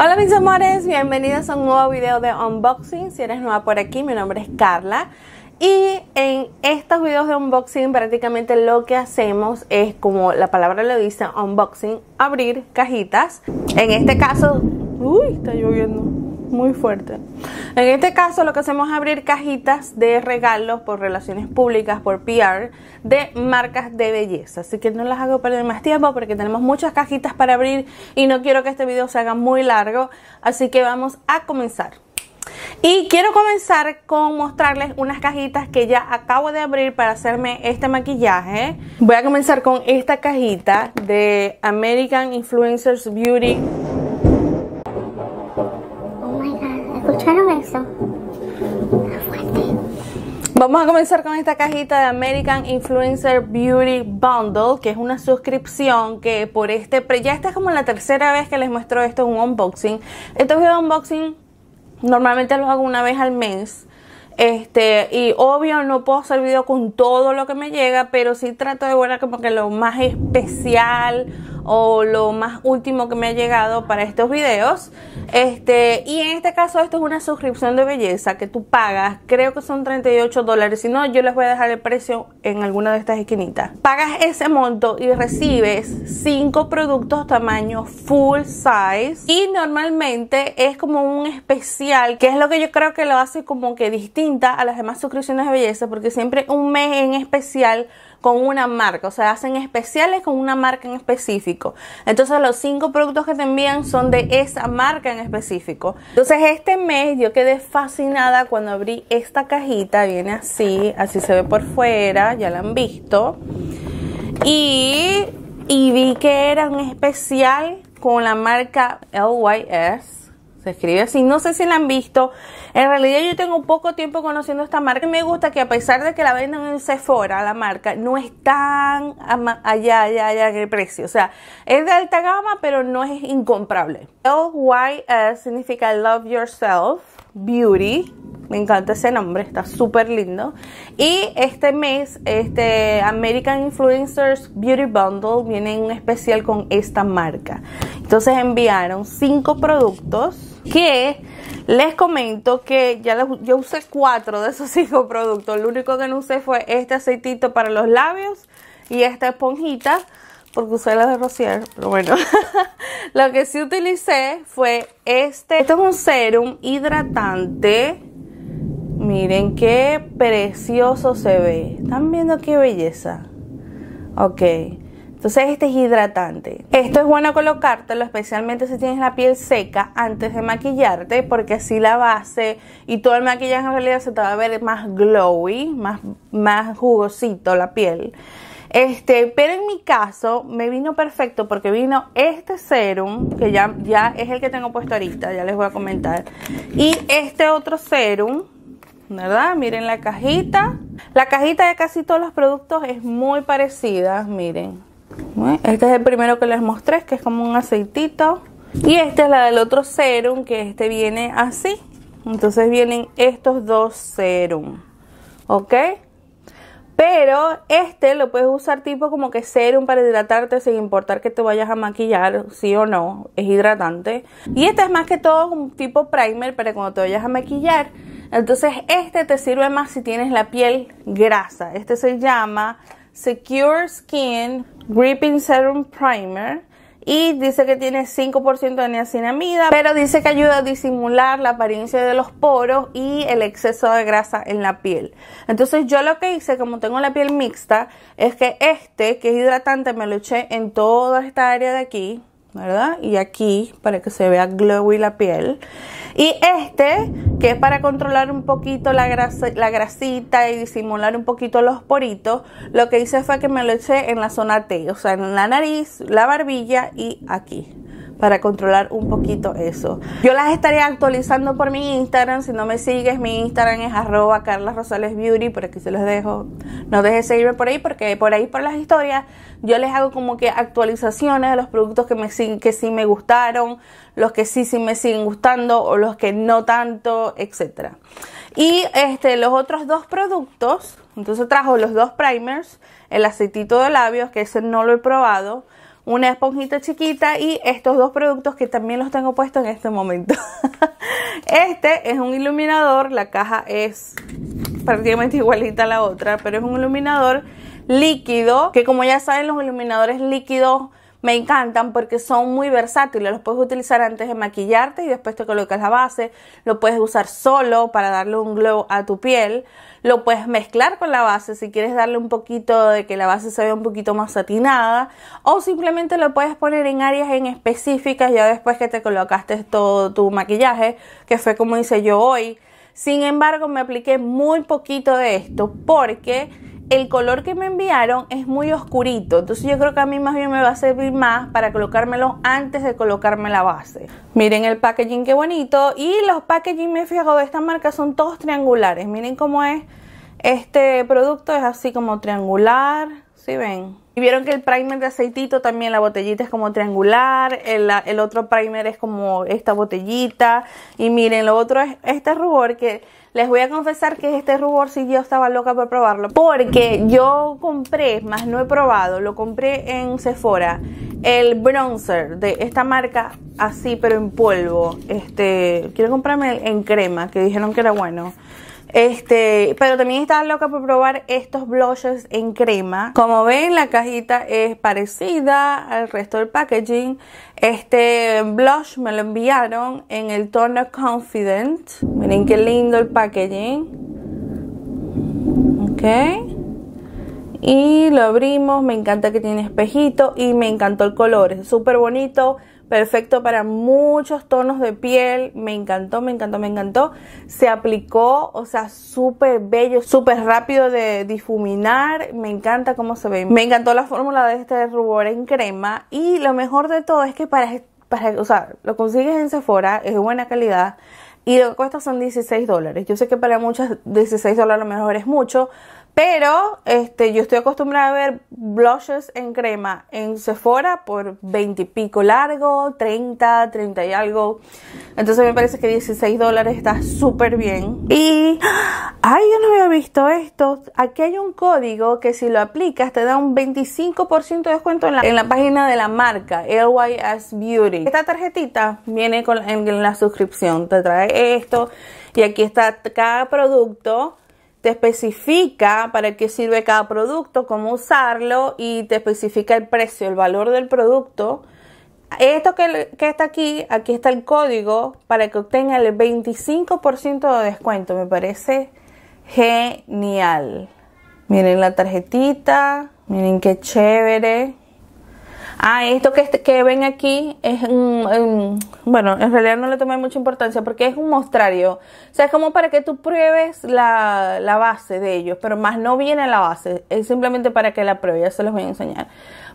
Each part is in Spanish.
Hola mis amores, bienvenidos a un nuevo video de unboxing. Si eres nueva por aquí, mi nombre es Carla. Y en estos videos de unboxing prácticamente lo que hacemos es, como la palabra lo dice, unboxing, abrir cajitas. En este caso, uy, está lloviendo muy fuerte. En este caso lo que hacemos es abrir cajitas de regalos por relaciones públicas, por PR, de marcas de belleza. Así que no las hago perder más tiempo porque tenemos muchas cajitas para abrir y no quiero que este video se haga muy largo. Así que vamos a comenzar. Y quiero comenzar con mostrarles unas cajitas que ya acabo de abrir para hacerme este maquillaje. Voy a comenzar con esta cajita de American Influencers Beauty ¿Escucharon eso? Vamos a comenzar con esta cajita de American Influencer Beauty Bundle, que es una suscripción que por este, ya esta es como la tercera vez que les muestro esto, un unboxing. Estos videos de unboxing normalmente los hago una vez al mes. Este, y obvio no puedo hacer video con todo lo que me llega, pero sí trato de guardar como que lo más especial o lo más último que me ha llegado para estos videos. Este, y en este caso esto es una suscripción de belleza que tú pagas, creo que son 38 dólares, si no yo les voy a dejar el precio en alguna de estas esquinitas. Pagas ese monto y recibes 5 productos tamaño full size y normalmente es como un especial, que es lo que yo creo que lo hace como que distinta a las demás suscripciones de belleza porque siempre un mes en especial con una marca, o sea, hacen especiales con una marca en específico. Entonces los cinco productos que te envían son de esa marca en específico. Entonces este mes yo quedé fascinada cuando abrí esta cajita, viene así, así se ve por fuera, ya la han visto. Y, vi que era un especial con la marca LYS se escribe así, no sé si la han visto. En realidad yo tengo poco tiempo conociendo esta marca y me gusta que a pesar de que la venden en Sephora, la marca, no es tan allá, allá, allá que el precio. O sea, es de alta gama, pero no es incomparable. LYS significa Love Yourself. Beauty. Me encanta ese nombre, está súper lindo. Y este mes, este American Influencers Beauty Bundle viene en especial con esta marca. Entonces enviaron cinco productos que les comento que ya yo usé cuatro de esos cinco productos. Lo único que no usé fue este aceitito para los labios y esta esponjita porque usé la de rociar, pero bueno. lo que sí utilicé fue este. esto es un serum hidratante. Miren qué precioso se ve. ¿Están viendo qué belleza? Ok. Entonces este es hidratante. Esto es bueno colocártelo, especialmente si tienes la piel seca antes de maquillarte, porque así la base y todo el maquillaje en realidad se te va a ver más glowy, más, más jugosito la piel. Este, pero en mi caso me vino perfecto porque vino este serum, que ya, ya es el que tengo puesto ahorita, ya les voy a comentar. Y este otro serum, ¿verdad? Miren la cajita. La cajita de casi todos los productos es muy parecida, miren. Este es el primero que les mostré, que es como un aceitito. Y esta es la del otro serum, que este viene así. Entonces vienen estos dos serum. ¿Ok? Pero este lo puedes usar tipo como que serum para hidratarte sin importar que te vayas a maquillar, sí o no, es hidratante. Y este es más que todo un tipo primer para cuando te vayas a maquillar. Entonces este te sirve más si tienes la piel grasa. Este se llama Secure Skin Gripping Serum Primer y dice que tiene 5% de niacinamida, pero dice que ayuda a disimular la apariencia de los poros y el exceso de grasa en la piel. Entonces yo lo que hice, como tengo la piel mixta, es que este, que es hidratante, me lo eché en toda esta área de aquí, y aquí para que se vea glowy la piel. Y este, que es para controlar un poquito la, la grasita y disimular un poquito los poritos, lo que hice fue que me lo eché en la zona T, o sea, en la nariz, la barbilla y aquí, para controlar un poquito eso. Yo las estaré actualizando por mi Instagram. Si no me sigues, mi Instagram es arroba Carla Rosales Beauty. Por aquí se los dejo. No dejes seguirme por ahí porque por ahí, por las historias, yo les hago como que actualizaciones de los productos que, me, que sí me gustaron, los que sí, sí me siguen gustando o los que no tanto, etc. Y este, los otros dos productos, entonces trajo los dos primers, el aceitito de labios, que ese no lo he probado una esponjita chiquita y estos dos productos que también los tengo puestos en este momento. este es un iluminador, la caja es prácticamente igualita a la otra, pero es un iluminador líquido, que como ya saben los iluminadores líquidos me encantan porque son muy versátiles. Los puedes utilizar antes de maquillarte y después te colocas la base. Lo puedes usar solo para darle un glow a tu piel lo puedes mezclar con la base si quieres darle un poquito de que la base se vea un poquito más satinada o simplemente lo puedes poner en áreas en específicas ya después que te colocaste todo tu maquillaje, que fue como hice yo hoy. Sin embargo, me apliqué muy poquito de esto porque el color que me enviaron es muy oscurito, entonces yo creo que a mí más bien me va a servir más para colocármelo antes de colocarme la base. Miren el packaging qué bonito y los packaging me he fijado de esta marca son todos triangulares, miren cómo es este producto, es así como triangular, ¿sí ven? Y vieron que el primer de aceitito también la botellita es como triangular, el, el otro primer es como esta botellita y miren, lo otro es este rubor que les voy a confesar que este rubor sí yo estaba loca por probarlo. Porque yo compré, más no he probado, lo compré en Sephora, el bronzer de esta marca así, pero en polvo. Este, quiero comprarme en crema, que dijeron que era bueno. Este, pero también estaba loca por probar estos blushes en crema. Como ven, la cajita es parecida al resto del packaging. Este blush me lo enviaron en el tono Confident. Miren qué lindo el packaging. Ok. Y lo abrimos, me encanta que tiene espejito y me encantó el color, es súper bonito, perfecto para muchos tonos de piel. Me encantó, me encantó, me encantó. Se aplicó, o sea, súper bello, súper rápido de difuminar. Me encanta cómo se ve. Me encantó la fórmula de este rubor en crema. Y lo mejor de todo es que para, para o sea, lo consigues en Sephora, es de buena calidad. Y lo que cuesta son 16 dólares. Yo sé que para muchas 16 dólares a lo mejor es mucho, pero este, yo estoy acostumbrada a ver blushes en crema en Sephora por 20 y pico largo, 30, 30 y algo. Entonces me parece que 16 dólares está súper bien. Y, ¡ah! ay, yo no había visto esto. Aquí hay un código que si lo aplicas te da un 25% de descuento en la, página de la marca, LYS Beauty. Esta tarjetita viene con, en la suscripción. Te trae esto y aquí está cada producto especifica para qué sirve cada producto, cómo usarlo y te especifica el precio, el valor del producto. Esto que, que está aquí, aquí está el código para que obtenga el 25% de descuento. Me parece genial. Miren la tarjetita, miren qué chévere. Ah, esto que, que ven aquí es un, bueno, en realidad no le tomé mucha importancia porque es un mostrario. O sea, es como para que tú pruebes la, base de ellos, pero más no viene la base, es simplemente para que la pruebe. ya se los voy a enseñar.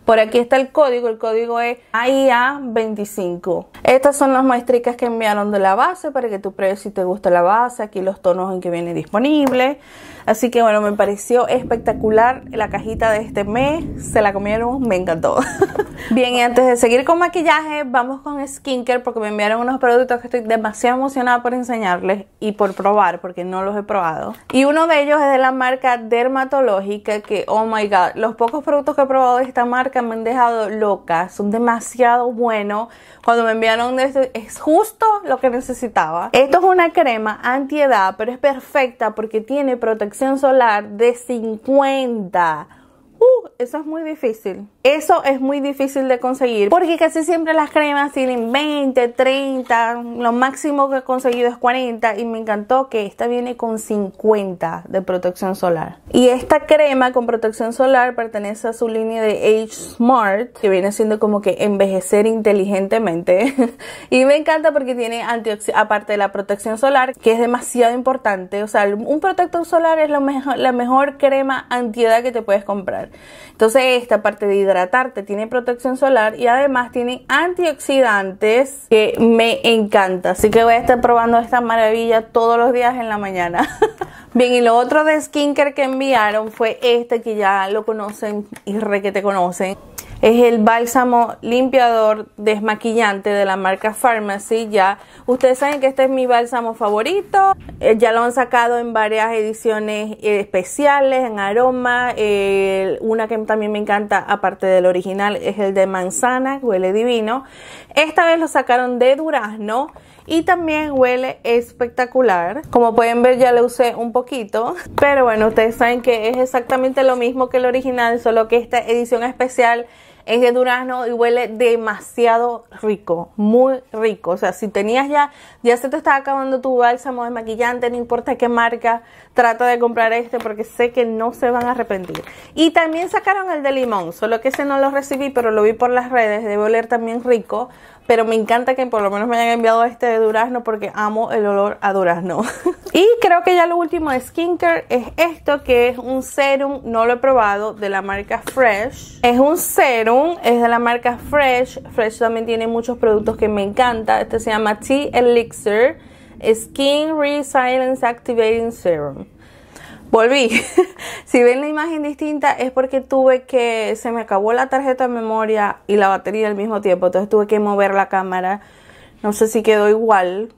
Por aquí está el código, el código es AIA25. Estas son las maestricas que enviaron de la base para que tú pruebes si te gusta la base, aquí los tonos en que viene disponible. Así que bueno, me pareció espectacular la cajita de este mes, se la comieron, me encantó. Bien, y antes de seguir con maquillaje, vamos con skincare porque me enviaron unos productos que estoy demasiado emocionada por enseñarles y por probar porque no los he probado. Y uno de ellos es de la marca Dermatológica que, oh my god, los pocos productos que he probado de esta marca me han dejado loca, son demasiado buenos. Cuando me enviaron de esto es justo lo que necesitaba. Esto es una crema antiedad, pero es perfecta porque tiene protección solar de 50. Uh, eso es muy difícil. Eso es muy difícil de conseguir porque casi siempre las cremas tienen 20, 30, lo máximo que he conseguido es 40 y me encantó que esta viene con 50 de protección solar. Y esta crema con protección solar pertenece a su línea de Age Smart que viene siendo como que envejecer inteligentemente y me encanta porque tiene antioxidantes, aparte de la protección solar que es demasiado importante, o sea, un protector solar es lo mejor, la mejor crema antiedad que te puedes comprar. Entonces esta parte de tiene protección solar y además tiene antioxidantes que me encanta. Así que voy a estar probando esta maravilla todos los días en la mañana. Bien, y lo otro de skincare que enviaron fue este que ya lo conocen y re que te conocen es el bálsamo limpiador desmaquillante de la marca Pharmacy. Ya ustedes saben que este es mi bálsamo favorito. Eh, ya lo han sacado en varias ediciones eh, especiales, en aroma. una que también me encanta, aparte del original, es el de manzana, huele divino. Esta vez lo sacaron de durazno y también huele espectacular. Como pueden ver ya lo usé un poquito, pero bueno, ustedes saben que es exactamente lo mismo que el original, solo que esta edición especial es de durazno y huele demasiado rico, muy rico. O sea, si tenías ya, ya se te está acabando tu bálsamo de maquillante, no importa qué marca, trata de comprar este porque sé que no se van a arrepentir. Y también sacaron el de limón, solo que ese no lo recibí, pero lo vi por las redes, debe oler también rico. Pero me encanta que por lo menos me hayan enviado este de durazno porque amo el olor a durazno. y creo que ya lo último de skincare es esto que es un serum, no lo he probado, de la marca Fresh. Es un serum, es de la marca Fresh. Fresh también tiene muchos productos que me encanta. Este se llama Tea Elixir Skin Resilience Activating Serum. Volví. si ven la imagen distinta es porque tuve que, se me acabó la tarjeta de memoria y la batería al mismo tiempo, entonces tuve que mover la cámara. No sé si quedó igual,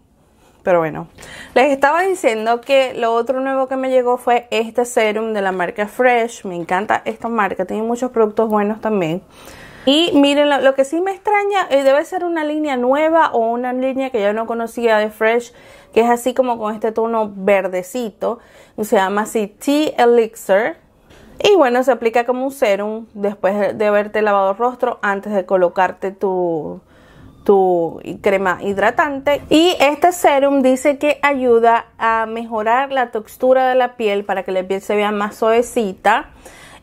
pero bueno. Les estaba diciendo que lo otro nuevo que me llegó fue este serum de la marca Fresh. Me encanta esta marca, tiene muchos productos buenos también. Y miren, lo, que sí me extraña, eh, debe ser una línea nueva o una línea que yo no conocía de Fresh, que es así como con este tono verdecito. Se llama así Tea Elixir. Y bueno, se aplica como un serum después de haberte lavado el rostro, antes de colocarte tu, tu crema hidratante. Y este serum dice que ayuda a mejorar la textura de la piel para que la piel se vea más suavecita.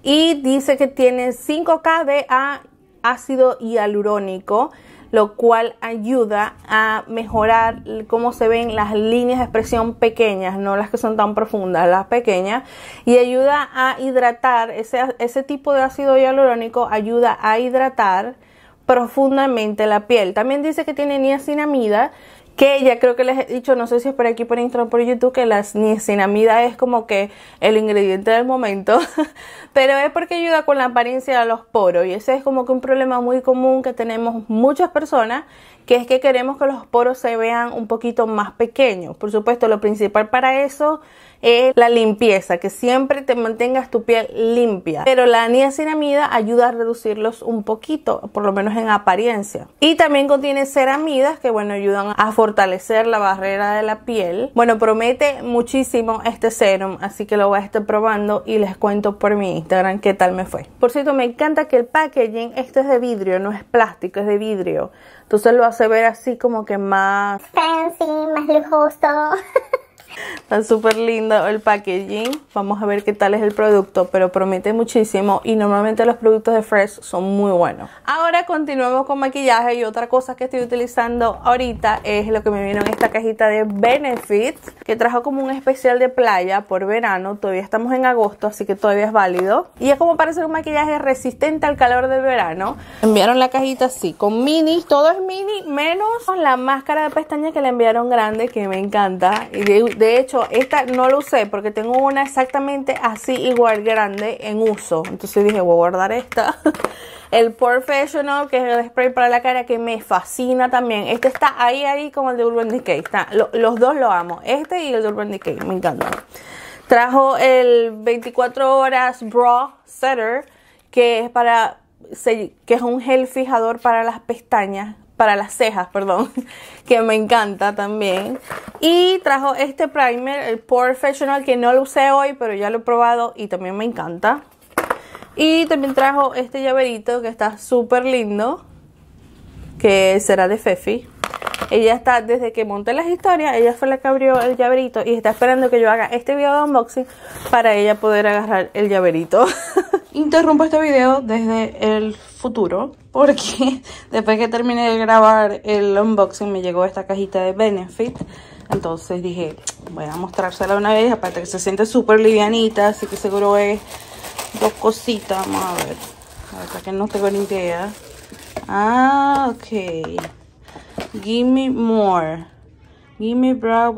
Y dice que tiene 5K de A ácido hialurónico, lo cual ayuda a mejorar cómo se ven las líneas de expresión pequeñas, no las que son tan profundas, las pequeñas, y ayuda a hidratar, ese, ese tipo de ácido hialurónico ayuda a hidratar profundamente la piel. También dice que tiene niacinamida, que ya creo que les he dicho, no sé si es por aquí por Instagram por YouTube, que la niacinamida es como que el ingrediente del momento, pero es porque ayuda con la apariencia de los poros y ese es como que un problema muy común que tenemos muchas personas que es que queremos que los poros se vean un poquito más pequeños. Por supuesto, lo principal para eso es la limpieza, que siempre te mantengas tu piel limpia. Pero la niacinamida ayuda a reducirlos un poquito, por lo menos en apariencia. Y también contiene ceramidas que, bueno, ayudan a fortalecer la barrera de la piel. Bueno, promete muchísimo este serum, así que lo voy a estar probando y les cuento por mi Instagram qué tal me fue. Por cierto, me encanta que el packaging, este es de vidrio, no es plástico, es de vidrio. Entonces lo se ver así como que más fancy, más lujoso. Está súper lindo el packaging. Vamos a ver qué tal es el producto, pero promete muchísimo y normalmente los productos de Fresh son muy buenos. Ahora continuamos con maquillaje y otra cosa que estoy utilizando ahorita es lo que me vino en esta cajita de Benefit que trajo como un especial de playa por verano. Todavía estamos en agosto, así que todavía es válido. Y es como para hacer un maquillaje resistente al calor del verano. Enviaron la cajita así, con mini, todo es mini, menos la máscara de pestaña que le enviaron grande, que me encanta. Y de hecho esta no lo usé porque tengo una exactamente así igual grande en uso. Entonces dije, voy a guardar esta. El Professional, que es el spray para la cara, que me fascina también. Este está ahí, ahí, como el de Urban Decay. Está, los dos lo amo, este y el de Urban Decay, me encanta. Trajo el 24 horas Bra Setter, que es para que es un gel fijador para las pestañas para las cejas, perdón, que me encanta también. Y trajo este primer, el Professional, que no lo usé hoy, pero ya lo he probado y también me encanta. Y también trajo este llaverito que está súper lindo, que será de Fefi. Ella está, desde que monté las historias, ella fue la que abrió el llaverito y está esperando que yo haga este video de unboxing para ella poder agarrar el llaverito. Interrumpo este video desde el futuro porque después que terminé de grabar el unboxing me llegó esta cajita de Benefit. Entonces dije, voy a mostrársela una vez, aparte que se siente súper livianita, así que seguro es dos cositas. Vamos a ver, ver, que no tengo ni idea. Ah, ok. Give me more. Gimme brow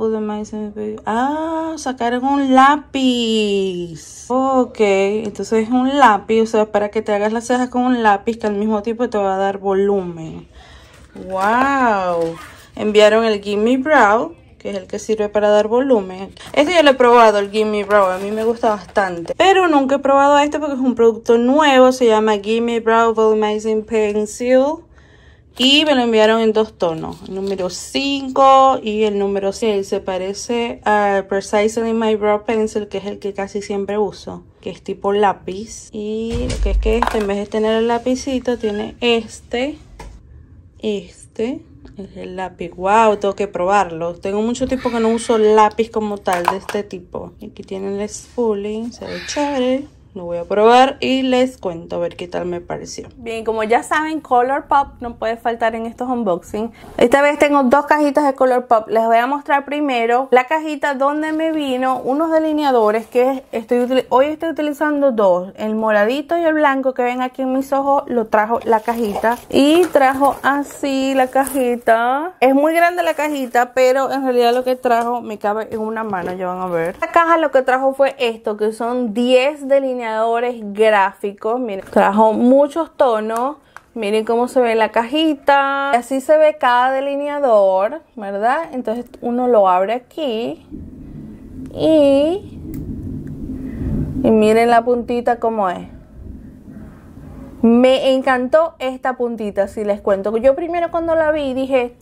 Ah, sacaron un lápiz. Ok, entonces es un lápiz, o sea, para que te hagas las cejas con un lápiz que al mismo tiempo te va a dar volumen. Wow. Enviaron el Gimme Brow, que es el que sirve para dar volumen. Este ya lo he probado, el Gimme Brow, a mí me gusta bastante. Pero nunca he probado este porque es un producto nuevo, se llama Gimme Brow Volumizing Pencil. Y me lo enviaron en dos tonos, el número 5 y el número 6. Se parece al Precisely My Brow Pencil, que es el que casi siempre uso, que es tipo lápiz. Y lo que es que este, en vez de tener el lapicito, tiene este, este, es el lápiz. Wow, tengo que probarlo. Tengo mucho tiempo que no uso lápiz como tal de este tipo. Aquí tienen el spooling, se ve chévere lo voy a probar y les cuento a ver qué tal me pareció. Bien, como ya saben, Colourpop no puede faltar en estos unboxings. Esta vez tengo dos cajitas de Colourpop. Les voy a mostrar primero la cajita donde me vino unos delineadores que estoy hoy estoy utilizando dos, el moradito y el blanco que ven aquí en mis ojos, lo trajo la cajita y trajo así la cajita. Es muy grande la cajita, pero en realidad lo que trajo me cabe en una mano, ya van a ver. La caja lo que trajo fue esto, que son 10 delineadores gráficos. Miren, trajo muchos tonos. Miren cómo se ve la cajita. Así se ve cada delineador, ¿verdad? Entonces uno lo abre aquí. Y, miren la puntita como es. Me encantó esta puntita, si les cuento. Yo primero cuando la vi dije,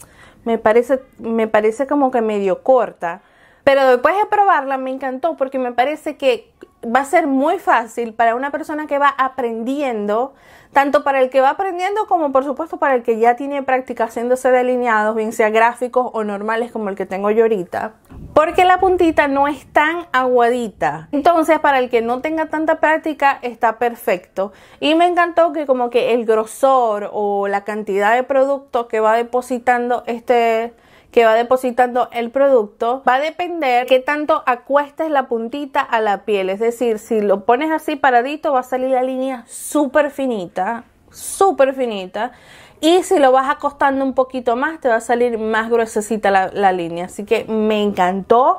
me parece, me parece como que medio corta. Pero después de probarla me encantó porque me parece que va a ser muy fácil para una persona que va aprendiendo, tanto para el que va aprendiendo como por supuesto para el que ya tiene práctica haciéndose delineados, bien sea gráficos o normales como el que tengo yo ahorita, porque la puntita no es tan aguadita. Entonces para el que no tenga tanta práctica está perfecto. Y me encantó que como que el grosor o la cantidad de producto que va depositando este que va depositando el producto va a depender qué tanto acuestes la puntita a la piel. Es decir, si lo pones así paradito va a salir la línea súper finita, súper finita. Y si lo vas acostando un poquito más, te va a salir más gruesecita la, línea. Así que me encantó.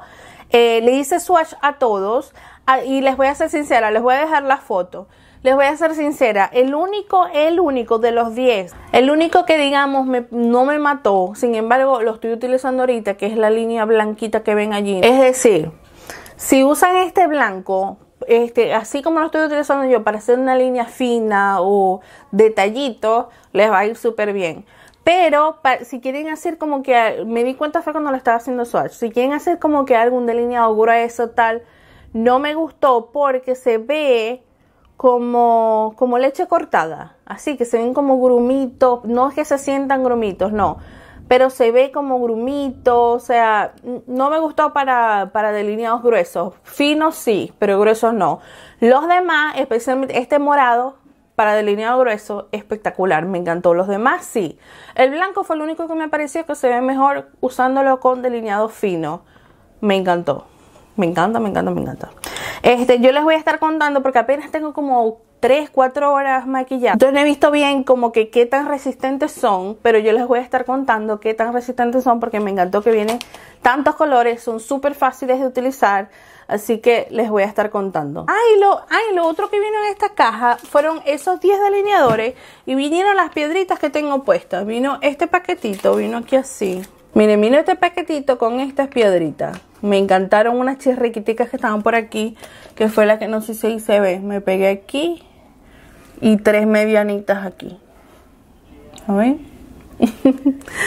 Eh, le hice swatch a todos. Ah, y les voy a ser sincera, les voy a dejar la foto. Les voy a ser sincera, el único, el único de los 10, el único que digamos no me mató, sin embargo lo estoy utilizando ahorita, que es la línea blanquita que ven allí. Es decir, si usan este blanco, este, así como lo estoy utilizando yo para hacer una línea fina o detallito, les va a ir súper bien. Pero si quieren hacer como que, me di cuenta fue cuando lo estaba haciendo swatch, si quieren hacer como que algún delineado grueso tal, no me gustó porque se ve como, como leche cortada, así que se ven como grumitos, no es que se sientan grumitos, no, pero se ve como grumito, o sea, no me gustó para, para delineados gruesos, finos sí, pero gruesos no. Los demás, especialmente este morado, para delineado grueso, espectacular, me encantó. Los demás sí. El blanco fue el único que me pareció que se ve mejor usándolo con delineado fino. Me encantó, me encanta, me encanta, me encanta. Este, yo les voy a estar contando porque apenas tengo como 3, 4 horas maquillada. Entonces no he visto bien como que qué tan resistentes son, pero yo les voy a estar contando qué tan resistentes son porque me encantó que vienen tantos colores, son súper fáciles de utilizar, así que les voy a estar contando. Ay, lo, ay, lo otro que vino en esta caja fueron esos 10 delineadores y vinieron las piedritas que tengo puestas. Vino este paquetito, vino aquí así. Miren, miren este paquetito con estas piedritas. Me encantaron unas chirriquiticas que estaban por aquí, que fue la que no sé si se ve. Me pegué aquí y tres medianitas aquí. ¿A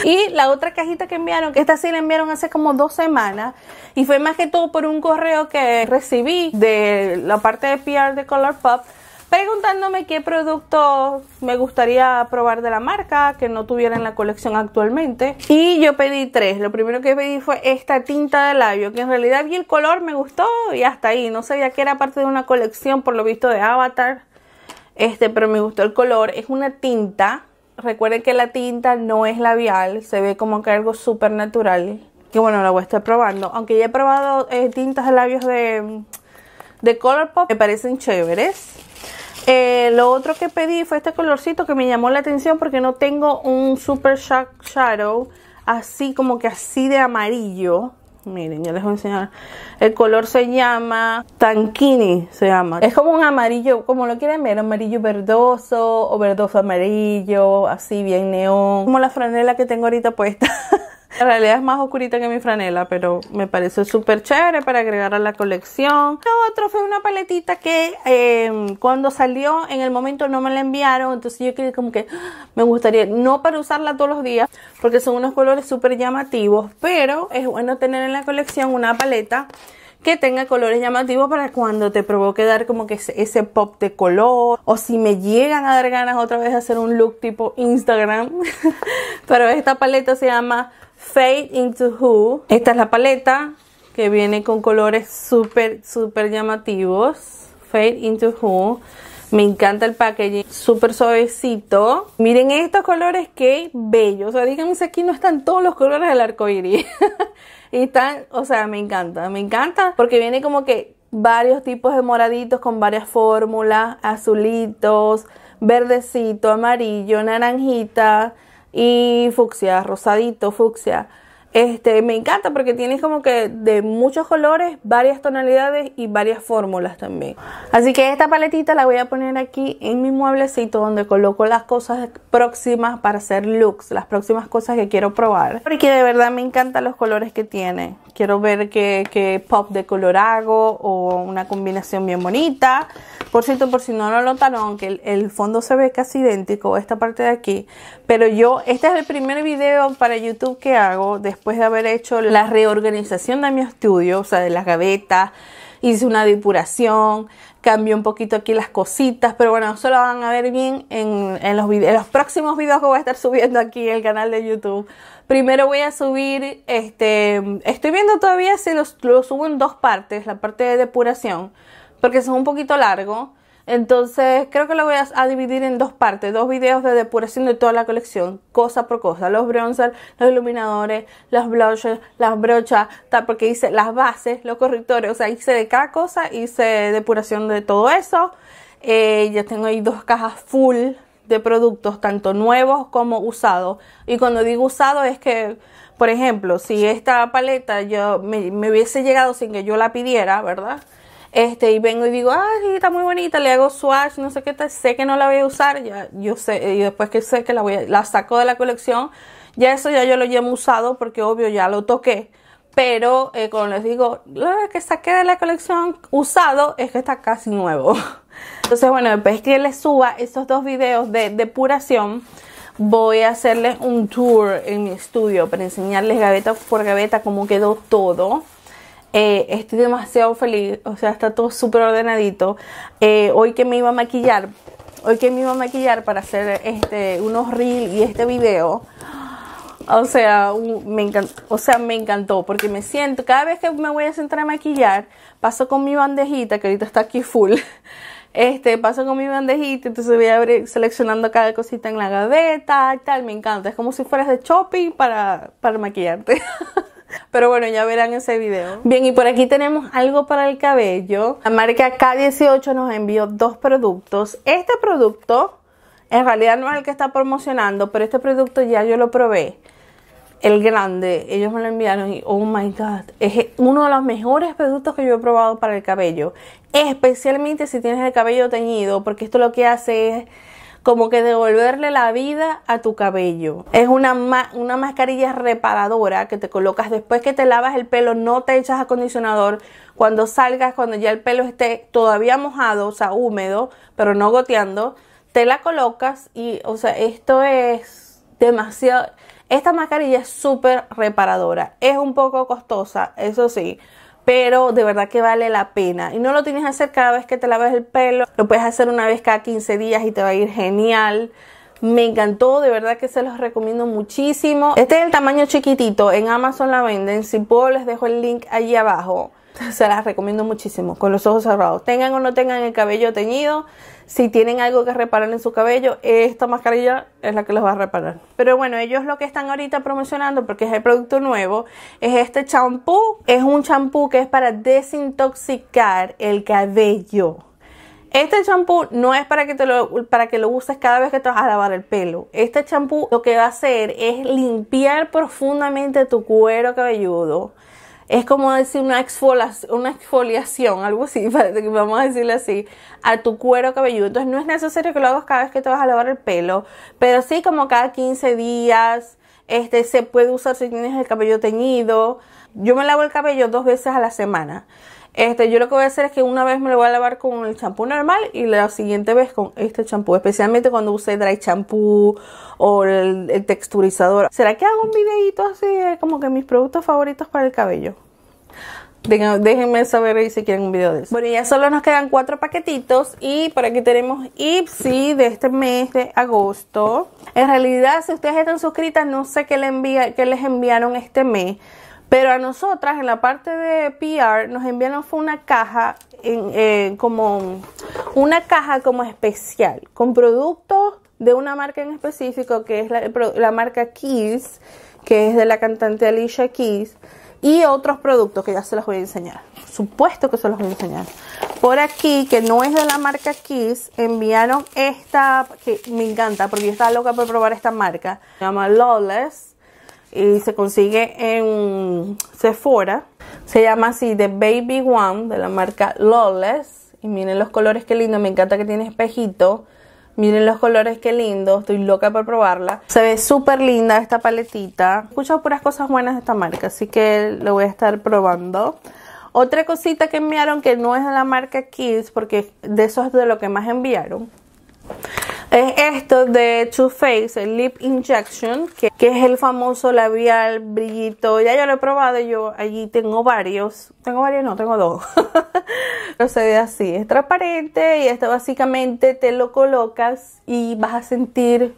y la otra cajita que enviaron, que esta sí la enviaron hace como dos semanas, y fue más que todo por un correo que recibí de la parte de PR de Colourpop preguntándome qué producto me gustaría probar de la marca que no tuviera en la colección actualmente. Y yo pedí tres. Lo primero que pedí fue esta tinta de labio, que en realidad vi el color, me gustó y hasta ahí. No sabía que era parte de una colección, por lo visto, de Avatar. Este, pero me gustó el color. Es una tinta. Recuerden que la tinta no es labial, se ve como que algo súper natural. Que bueno, la voy a estar probando. Aunque ya he probado eh, tintas de labios de, de Colourpop, me parecen chéveres. Eh, lo otro que pedí fue este colorcito que me llamó la atención porque no tengo un super shadow así como que así de amarillo. Miren, yo les voy a enseñar. El color se llama Tankini, se llama. Es como un amarillo, como lo quieren ver, amarillo verdoso o verdoso amarillo, así bien neón. Como la franela que tengo ahorita puesta. En realidad es más oscurita que mi franela, pero me parece súper chévere para agregar a la colección. Lo otro fue una paletita que em, cuando salió, en el momento no me la enviaron, entonces yo quedé como que ah, me gustaría, no para usarla todos los días, porque son unos colores súper llamativos, pero es bueno tener en la colección una paleta que tenga colores llamativos para cuando te provoque dar como que ese, ese, pop de color o si me llegan a dar ganas otra vez de hacer un look tipo Instagram pero esta paleta se llama Fade into Who. Esta es la paleta que viene con colores súper, súper llamativos. Fade into Who. Me encanta el packaging, súper suavecito. Miren estos colores, qué bellos. O sea, díganme si aquí no están todos los colores del arco iris. y están, o sea, me encanta, me encanta. Porque viene como que varios tipos de moraditos con varias fórmulas, azulitos, verdecito, amarillo, naranjita y fucsia, rosadito, fucsia. Este, me encanta porque tiene como que de muchos colores, varias tonalidades y varias fórmulas también. Así que esta paletita la voy a poner aquí en mi mueblecito donde coloco las cosas próximas para hacer looks, las próximas cosas que quiero probar. Porque de verdad me encantan los colores que tiene. Quiero ver qué, pop de color hago o una combinación bien bonita. Por cierto, por si no lo notaron, que el, fondo se ve casi idéntico, esta parte de aquí. Pero yo, este es el primer video para YouTube que hago después después de haber hecho la reorganización de mi estudio, o sea, de las gavetas, hice una depuración, cambié un poquito aquí las cositas, pero bueno, eso lo van a ver bien en, los, los próximos videos que voy a estar subiendo aquí en el canal de YouTube. Primero voy a subir, este, estoy viendo todavía si los, lo subo en dos partes, la parte de depuración, porque son un poquito largo. Entonces creo que lo voy a, dividir en dos partes, dos videos de depuración de toda la colección, cosa por cosa, los bronzers, los iluminadores, los blushes, las brochas, tal, porque hice las bases, los correctores, o sea, hice de cada cosa, hice depuración de todo eso. Eh, ya tengo ahí dos cajas full de productos, tanto nuevos como usados. Y cuando digo usado es que, por ejemplo, si esta paleta yo me hubiese llegado sin que yo la pidiera, ¿verdad? Este, y vengo y digo, ay, está muy bonita, le hago swatch, no sé qué tal, sé que no la voy a usar, ya yo sé, eh, y después que sé que la voy a, la saco de la colección, ya eso ya yo lo llevo usado porque obvio ya lo toqué. Pero eh, como les digo, lo que saqué de la colección usado es que está casi nuevo. Entonces, bueno, después que les suba estos dos videos de depuración, voy a hacerles un tour en mi estudio para enseñarles gaveta por gaveta cómo quedó todo. Eh, estoy demasiado feliz, o sea, está todo súper ordenadito. Eh, hoy que me iba a maquillar, hoy que me iba a maquillar para hacer este, unos reels y este video. O sea, me encantó, o sea, me encantó porque me siento, cada vez que me voy a sentar a maquillar, paso con mi bandejita, que ahorita está aquí full. Este, paso con mi bandejita, entonces voy a abrir seleccionando cada cosita en la gaveta, tal, me encanta. Es como si fueras de shopping para, para maquillarte. Pero bueno, ya verán ese video. Bien, y por aquí tenemos algo para el cabello. La marca K18 nos envió dos productos. Este producto, en realidad no es el que está promocionando, pero este producto ya yo lo probé. El grande, ellos me lo enviaron y oh my god, es uno de los mejores productos que yo he probado para el cabello. Especialmente si tienes el cabello teñido, porque esto lo que hace es como que devolverle la vida a tu cabello. Es una, una mascarilla reparadora que te colocas después que te lavas el pelo, no te echas acondicionador. Cuando salgas, cuando ya el pelo esté todavía mojado, o sea, húmedo, pero no goteando, te la colocas y, o sea, esto es demasiado... Esta mascarilla es súper reparadora. Es un poco costosa, eso sí pero de verdad que vale la pena. Y no lo tienes que hacer cada vez que te laves el pelo, lo puedes hacer una vez cada 15 días y te va a ir genial. Me encantó, de verdad que se los recomiendo muchísimo. Este es el tamaño chiquitito, en Amazon la venden, si puedo les dejo el link allí abajo. se las recomiendo muchísimo, con los ojos cerrados. Tengan o no tengan el cabello teñido, si tienen algo que reparar en su cabello, esta mascarilla es la que los va a reparar. Pero bueno, ellos lo que están ahorita promocionando, porque es el producto nuevo, es este champú. Es un champú que es para desintoxicar el cabello. Este champú no es para que, te lo, para que lo uses cada vez que te vas a lavar el pelo. Este champú lo que va a hacer es limpiar profundamente tu cuero cabelludo es como decir una exfoliación, una exfoliación, algo así, vamos a decirle así, a tu cuero cabelludo. Entonces no es necesario que lo hagas cada vez que te vas a lavar el pelo, pero sí como cada 15 días, este se puede usar si tienes el cabello teñido. Yo me lavo el cabello dos veces a la semana. Este, yo lo que voy a hacer es que una vez me lo voy a lavar con el champú normal y la siguiente vez con este champú, especialmente cuando use dry shampoo o el, texturizador. ¿Será que hago un videito así eh, como que mis productos favoritos para el cabello? Déjenme saber ahí si quieren un video de eso. Bueno, ya solo nos quedan cuatro paquetitos. Y por aquí tenemos Ipsy de este mes de agosto. En realidad, si ustedes están suscritas, no sé qué les enviaron este mes. Pero a nosotras en la parte de PR nos enviaron fue una caja eh, como una caja como especial con productos de una marca en específico que es la, marca Kiss, que es de la cantante Alicia Keys y otros productos que ya se los voy a enseñar. Supuesto que se los voy a enseñar. Por aquí, que no es de la marca Kiss, enviaron esta que me encanta porque yo estaba loca por probar esta marca. Se llama Lawless y se consigue en Sephora. Se llama así The Baby One de la marca Lawless. Y miren los colores, que lindo. Me encanta que tiene espejito. Miren los colores, que lindo. Estoy loca por probarla. Se ve súper linda esta paletita. He escuchado puras cosas buenas de esta marca, así que lo voy a estar probando. Otra cosita que enviaron que no es de la marca Kids, porque de eso es de lo que más enviaron es esto de Too Faced, el Lip Injection, que, es el famoso labial brillito. Ya yo lo he probado, yo allí tengo varios. Tengo varios, no, tengo dos. Procede se así, es transparente y esto básicamente te lo colocas y vas a sentir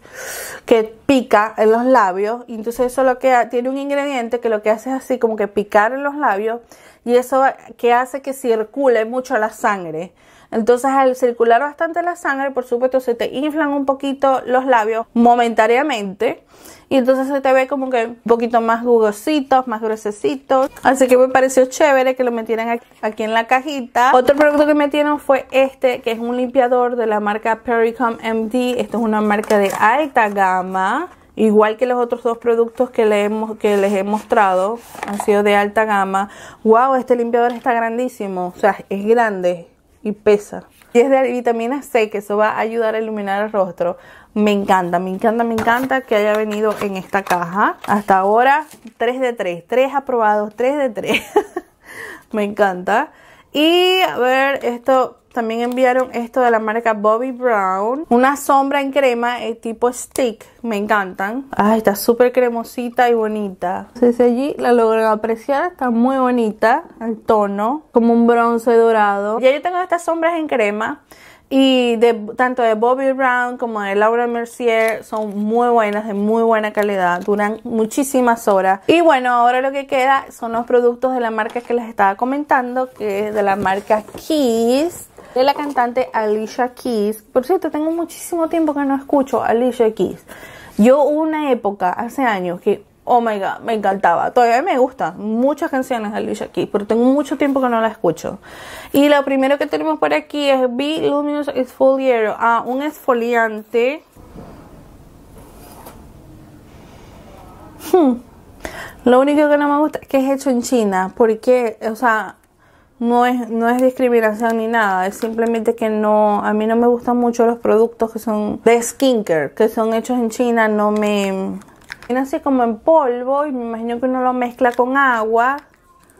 que pica en los labios. entonces eso lo que tiene un ingrediente que lo que hace es así, como que picar en los labios y eso que hace que circule mucho la sangre. Entonces al circular bastante la sangre, por supuesto, se te inflan un poquito los labios momentáneamente. Y entonces se te ve como que un poquito más jugositos, más gruesecitos. Así que me pareció chévere que lo metieran aquí en la cajita. Otro producto que metieron fue este, que es un limpiador de la marca Pericom MD. Esto es una marca de alta gama igual que los otros dos productos que, que les he mostrado, han sido de alta gama. ¡Wow! Este limpiador está grandísimo, o sea, es grande y pesa. Y es de vitamina C, que eso va a ayudar a iluminar el rostro. Me encanta, me encanta, me encanta que haya venido en esta caja. Hasta ahora, 3 de 3, 3 aprobados, 3 de 3. me encanta. Y a ver, esto también enviaron esto de la marca Bobby Brown. Una sombra en crema eh, tipo stick. Me encantan. Ay, está súper cremosita y bonita. Entonces allí la logran apreciar. Está muy bonita. El tono. Como un bronce dorado. Ya yo tengo estas sombras en crema. Y de, tanto de Bobby Brown como de Laura Mercier son muy buenas, de muy buena calidad, duran muchísimas horas. Y bueno, ahora lo que queda son los productos de la marca que les estaba comentando, que es de la marca Kiss de la cantante Alicia Keys. Por cierto, tengo muchísimo tiempo que no escucho Alicia Keys. Yo hubo una época, hace años, que, oh my god, me encantaba. Todavía me gustan muchas canciones de Alicia Keys, pero tengo mucho tiempo que no la escucho. Y lo primero que tenemos por aquí es Be Luminous Exfoliator, ah, un exfoliante. Hmm. Lo único que no me gusta es que es hecho en China, porque, o sea, no es, no es discriminación ni nada, es simplemente que no, a mí no me gustan mucho los productos que son de skincare, que son hechos en China, no me... Viene así como en polvo y me imagino que uno lo mezcla con agua.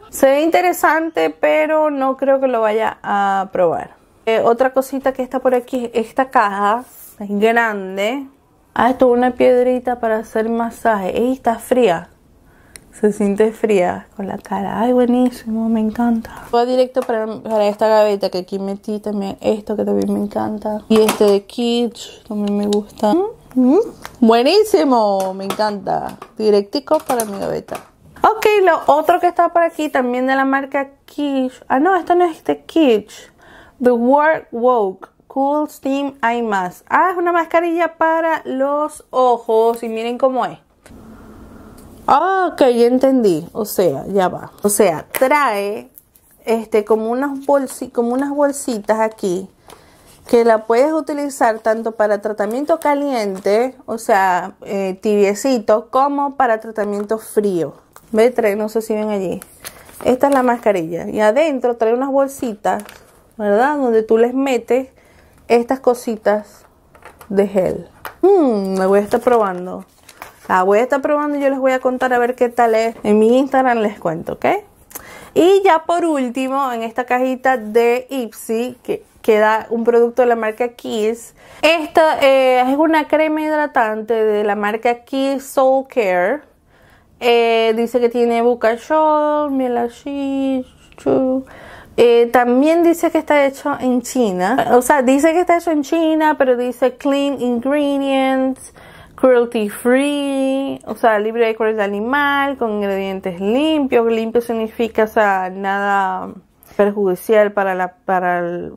Se ve interesante, pero no creo que lo vaya a probar. Eh, otra cosita que está por aquí, es esta caja es grande. Ah, esto es una piedrita para hacer masaje. y está fría se siente fría con la cara. Ay, buenísimo, me encanta. Voy directo para, esta gaveta que aquí metí también esto que también me encanta. Y este de Kitsch, también me gusta. Mm, mm. Buenísimo, me encanta. Directico para mi gaveta. Ok, lo otro que está por aquí también de la marca Kitsch. Ah, no, esto no es de Kitsch. The Work Woke. Cool Steam Eye Mask. Ah, es una mascarilla para los ojos. Y miren cómo es. Ah, ok, ya entendí. O sea, ya va. O sea, trae este como unas, bolsi, como unas bolsitas aquí que la puedes utilizar tanto para tratamiento caliente, o sea, eh, tibiecito, como para tratamiento frío. Ve, trae, no sé si ven allí. Esta es la mascarilla. Y adentro trae unas bolsitas, ¿verdad? Donde tú les metes estas cositas de gel. Mmm, me voy a estar probando. La ah, voy a estar probando y yo les voy a contar a ver qué tal es. En mi Instagram les cuento, ¿ok? Y ya por último, en esta cajita de Ipsy, que queda un producto de la marca Kiss. Esta eh, es una crema hidratante de la marca Kiss Soul Care. Eh, dice que tiene bucachol, miel eh, también dice que está hecho en China. O sea, dice que está hecho en China, pero dice clean ingredients cruelty free, o sea, libre de crueldad animal, con ingredientes limpios. Limpio significa, o sea, nada perjudicial para la, para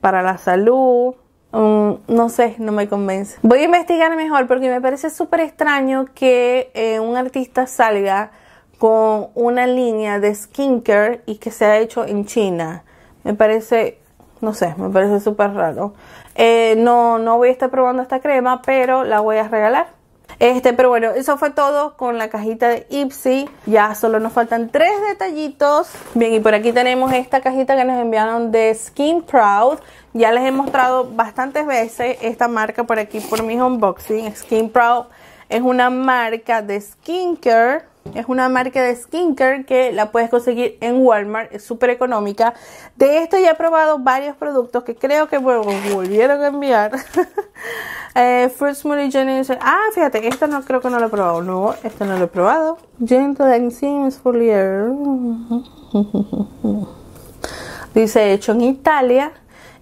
para la salud. Mm, no sé, no me convence. Voy a investigar mejor porque me parece súper extraño que eh, un artista salga con una línea de skincare y que se ha hecho en China. Me parece no sé, me parece súper raro. Eh, no, no voy a estar probando esta crema, pero la voy a regalar. Este, pero bueno, eso fue todo con la cajita de Ipsy. Ya solo nos faltan tres detallitos. Bien, y por aquí tenemos esta cajita que nos enviaron de Skin Proud. Ya les he mostrado bastantes veces esta marca por aquí por mis unboxing. Skin Proud es una marca de skincare es una marca de skincare que la puedes conseguir en Walmart, es súper económica. De esto ya he probado varios productos que creo que volvieron a enviar. Eh, Fruit Smoothie Ah, fíjate, esto no creo que no lo he probado. No, esto no lo he probado. Gentle Enzyme Dice hecho en Italia.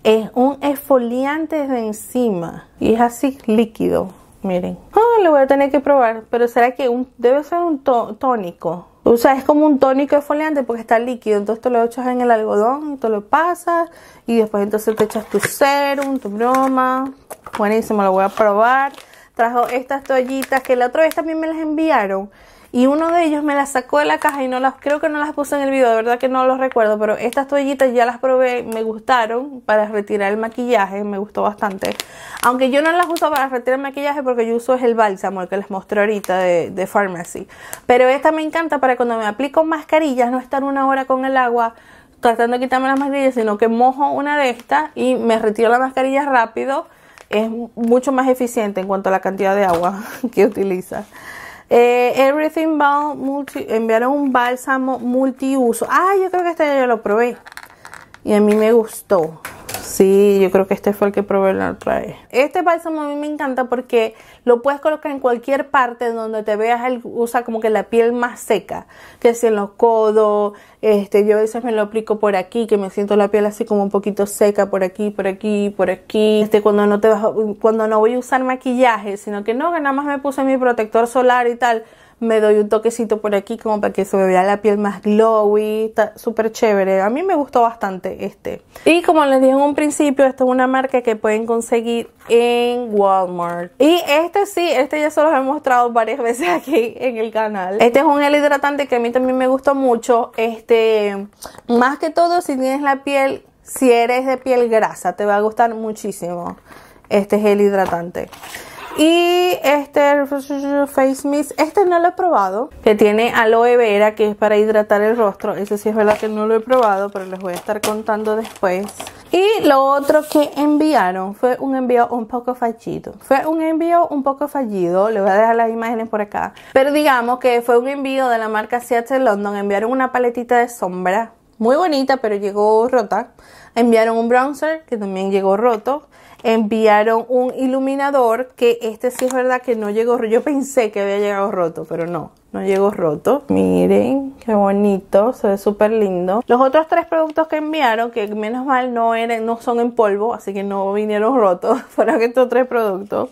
Es un esfoliante de enzima y es así líquido miren. Oh, lo voy a tener que probar, pero será que un, debe ser un tónico. O sea, es como un tónico exfoliante porque está líquido. Entonces te lo echas en el algodón, te lo pasas y después entonces te echas tu serum, tu broma. Buenísimo, lo voy a probar. Trajo estas toallitas que la otra vez también me las enviaron y uno de ellos me las sacó de la caja y no las, creo que no las puse en el video, de verdad que no los recuerdo, pero estas toallitas ya las probé, me gustaron para retirar el maquillaje, me gustó bastante. Aunque yo no las uso para retirar el maquillaje porque yo uso es el bálsamo, el que les mostré ahorita de, de Pharmacy. Pero esta me encanta para cuando me aplico mascarillas, no estar una hora con el agua tratando de quitarme las mascarillas, sino que mojo una de estas y me retiro la mascarilla rápido. Es mucho más eficiente en cuanto a la cantidad de agua que utiliza. Eh, Everything Balm multi, enviaron un bálsamo multiuso. Ah, yo creo que este ya lo probé y a mí me gustó. Sí, yo creo que este fue el que probé la otra vez. Este bálsamo a mí me encanta porque lo puedes colocar en cualquier parte donde te veas, el, usa como que la piel más seca, que si en los codos, este, yo a veces me lo aplico por aquí, que me siento la piel así como un poquito seca por aquí, por aquí, por aquí. Este, cuando no te vas, cuando no voy a usar maquillaje, sino que no, que nada más me puse mi protector solar y tal me doy un toquecito por aquí como para que se vea la piel más glowy, está súper chévere. A mí me gustó bastante este. Y como les dije en un principio, esta es una marca que pueden conseguir en Walmart. Y este sí, este ya se los he mostrado varias veces aquí en el canal. Este es un gel hidratante que a mí también me gustó mucho. Este, más que todo si tienes la piel, si eres de piel grasa, te va a gustar muchísimo este es el hidratante. Y este Face Mist, este no lo he probado, que tiene aloe vera, que es para hidratar el rostro. Ese sí es verdad que no lo he probado, pero les voy a estar contando después. Y lo otro que enviaron fue un envío un poco fallido. Fue un envío un poco fallido, les voy a dejar las imágenes por acá. Pero digamos que fue un envío de la marca Seattle London. Enviaron una paletita de sombra muy bonita, pero llegó rota. Enviaron un bronzer que también llegó roto enviaron un iluminador que este sí es verdad que no llegó, yo pensé que había llegado roto, pero no, no llegó roto. Miren, qué bonito, se ve súper lindo. Los otros tres productos que enviaron, que menos mal no, no son en polvo, así que no vinieron rotos, fueron estos tres productos.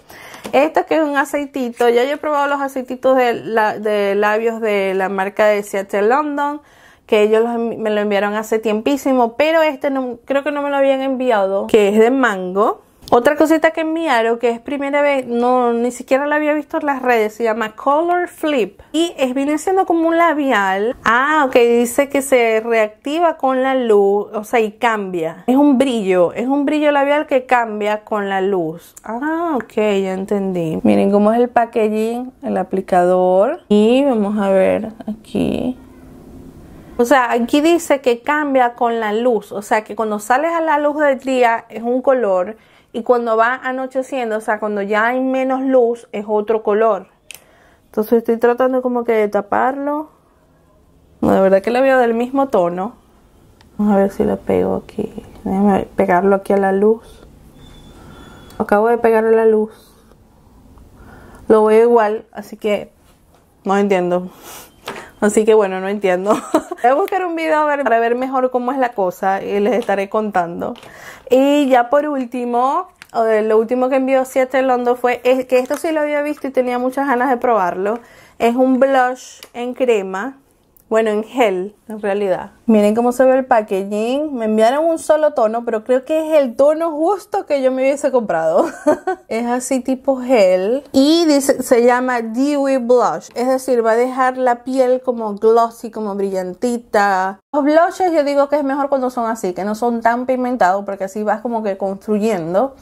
Este que es un aceitito, ya yo he probado los aceititos de, labios de la marca de Seattle London, que ellos me lo enviaron hace tiempísimo, pero este no, creo que no me lo habían enviado, que es de mango. Otra cosita que enviaron que es primera vez, no, ni siquiera la había visto en las redes, se llama Color Flip y es, viene siendo como un labial. Ah, ok, dice que se reactiva con la luz, o sea, y cambia. Es un brillo, es un brillo labial que cambia con la luz. Ah, ok, ya entendí. Miren cómo es el packaging, el aplicador y vamos a ver aquí. O sea, aquí dice que cambia con la luz, o sea que cuando sales a la luz del día es un color y cuando va anocheciendo, o sea, cuando ya hay menos luz, es otro color. Entonces estoy tratando como que de taparlo. No, de verdad que lo veo del mismo tono. Vamos a ver si lo pego aquí. Déjame pegarlo aquí a la luz. Acabo de pegarlo a la luz. Lo veo igual, así que no entiendo. Así que bueno, no entiendo. Voy a buscar un video para ver mejor cómo es la cosa y les estaré contando. Y ya por último, eh, lo último que envió Siete Londo fue que esto sí lo había visto y tenía muchas ganas de probarlo. Es un blush en crema bueno, en gel, en realidad. Miren cómo se ve el packaging. Me enviaron un solo tono, pero creo que es el tono justo que yo me hubiese comprado. es así tipo gel. Y dice, se llama Dewy Blush. Es decir, va a dejar la piel como glossy, como brillantita. Los blushes yo digo que es mejor cuando son así, que no son tan pigmentados, porque así vas como que construyendo.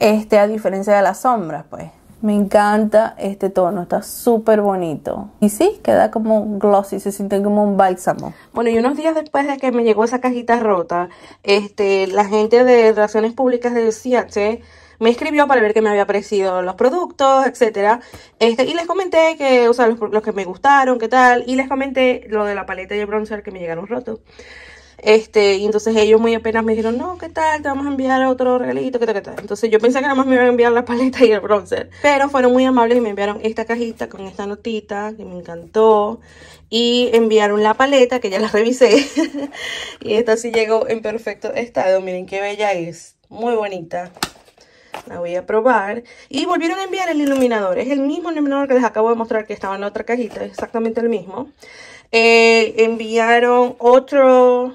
Este, a diferencia de las sombras, pues. Me encanta este tono, está súper bonito. Y sí, queda como un glossy, se siente como un bálsamo. Bueno, y unos días después de que me llegó esa cajita rota, este, la gente de Relaciones Públicas de CH me escribió para ver qué me había parecido los productos, etc Este, y les comenté que, o sea, los, que me gustaron, qué tal, y les comenté lo de la paleta de bronzer que me llegaron rotos. Este, y entonces ellos muy apenas me dijeron, no, ¿qué tal? Te vamos a enviar otro regalito, ¿qué tal, qué Entonces yo pensé que nada más me iban a enviar la paleta y el bronzer. Pero fueron muy amables y me enviaron esta cajita con esta notita que me encantó. Y enviaron la paleta que ya la revisé. y esta sí llegó en perfecto estado. Miren qué bella es. Muy bonita. La voy a probar. Y volvieron a enviar el iluminador. Es el mismo iluminador que les acabo de mostrar que estaba en otra cajita. Es exactamente el mismo. Eh, enviaron otro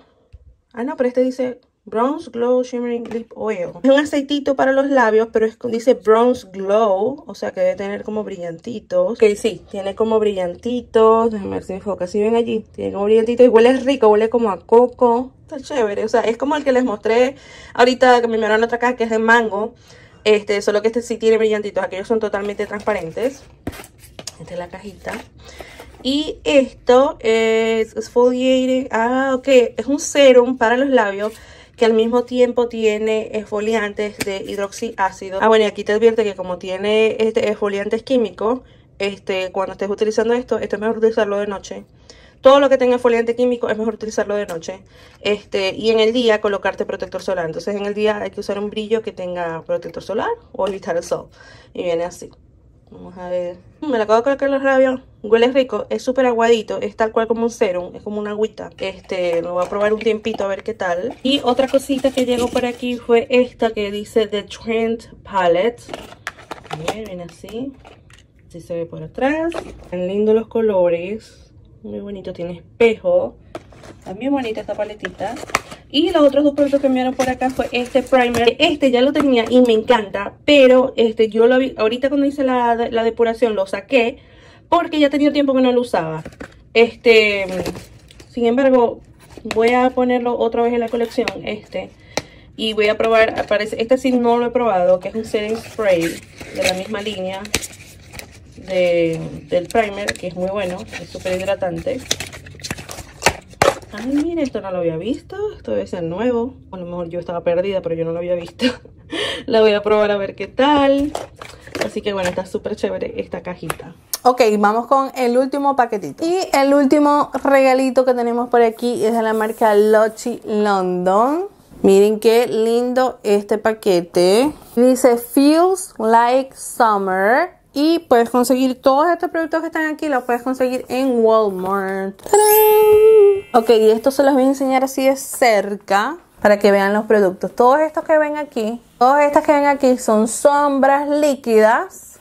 Ah, no, pero este dice Bronze Glow Shimmering Lip Oil. Es un aceitito para los labios, pero es, dice Bronze Glow, o sea que debe tener como brillantitos. Que sí, tiene como brillantitos, déjenme ver si enfoca, si ven allí, tiene como brillantitos y huele rico, huele como a coco. Está chévere, o sea, es como el que les mostré ahorita que me enviaron otra caja que es de mango. Este, solo que este sí tiene brillantitos, aquellos son totalmente transparentes. Esta es la cajita. Y esto es exfoliating, ah, ok, es un serum para los labios que al mismo tiempo tiene esfoliantes de hidroxiácido. Ah, bueno, y aquí te advierte que como tiene este esfoliantes químicos, este, cuando estés utilizando esto, esto es mejor utilizarlo de noche. Todo lo que tenga esfoliante químico es mejor utilizarlo de noche. Este, y en el día colocarte protector solar. Entonces en el día hay que usar un brillo que tenga protector solar o evitar el sol. Y viene así. Vamos a ver. Me la acabo de colocar los Huele rico. Es súper aguadito. Es tal cual como un serum. Es como una agüita. Este, lo voy a probar un tiempito a ver qué tal. Y otra cosita que llegó por aquí fue esta que dice The Trend Palette. Miren, así. Así se ve por atrás. tan lindos los colores. Muy bonito. Tiene espejo. También bonita esta paletita. Y los otros dos productos que me dieron por acá fue este primer. Este ya lo tenía y me encanta, pero este yo lo vi, ahorita cuando hice la, depuración lo saqué porque ya tenía tiempo que no lo usaba. Este, sin embargo, voy a ponerlo otra vez en la colección, este. Y voy a probar, este sí no lo he probado, que es un setting spray de la misma línea del primer, que es muy bueno, es súper hidratante. Ay, mira, esto no lo había visto. Esto debe ser nuevo. a lo mejor yo estaba perdida, pero yo no lo había visto. la voy a probar a ver qué tal. Así que bueno, está súper chévere esta cajita. Ok, vamos con el último paquetito. Y el último regalito que tenemos por aquí es de la marca Lochi London. Miren qué lindo este paquete. Dice Feels Like Summer. Y puedes conseguir todos estos productos que están aquí, los puedes conseguir en Walmart. Ok, y esto se los voy a enseñar así de cerca para que vean los productos. Todos estos que ven aquí, todas estas que ven aquí son sombras líquidas.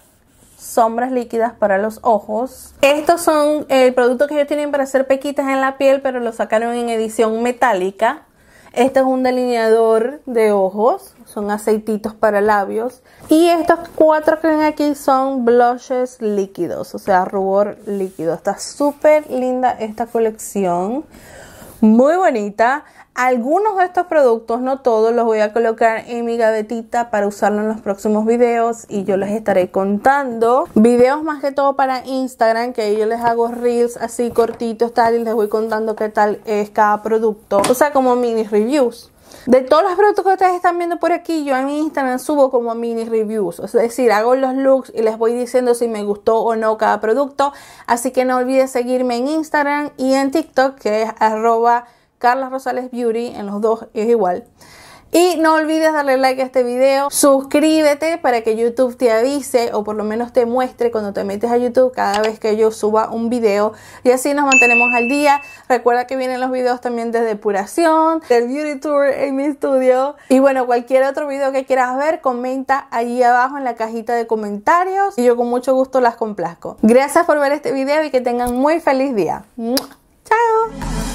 Sombras líquidas para los ojos. Estos son el producto que ellos tienen para hacer pequitas en la piel, pero lo sacaron en edición metálica. Este es un delineador de ojos, son aceititos para labios. Y estos cuatro que ven aquí son blushes líquidos, o sea, rubor líquido. Está súper linda esta colección muy bonita. Algunos de estos productos, no todos, los voy a colocar en mi gavetita para usarlo en los próximos videos y yo les estaré contando. Videos más que todo para Instagram, que yo les hago reels así cortitos tal y les voy contando qué tal es cada producto. O sea, como mini reviews. De todos los productos que ustedes están viendo por aquí, yo en Instagram subo como mini reviews, es decir, hago los looks y les voy diciendo si me gustó o no cada producto. Así que no olvides seguirme en Instagram y en TikTok, que es arroba Carla Rosales Beauty, en los dos es igual. Y no olvides darle like a este video, suscríbete para que YouTube te avise o por lo menos te muestre cuando te metes a YouTube cada vez que yo suba un video y así nos mantenemos al día. Recuerda que vienen los videos también de depuración, del beauty tour en mi estudio y bueno, cualquier otro video que quieras ver, comenta allí abajo en la cajita de comentarios y yo con mucho gusto las complazco. Gracias por ver este video y que tengan muy feliz día. ¡Chao!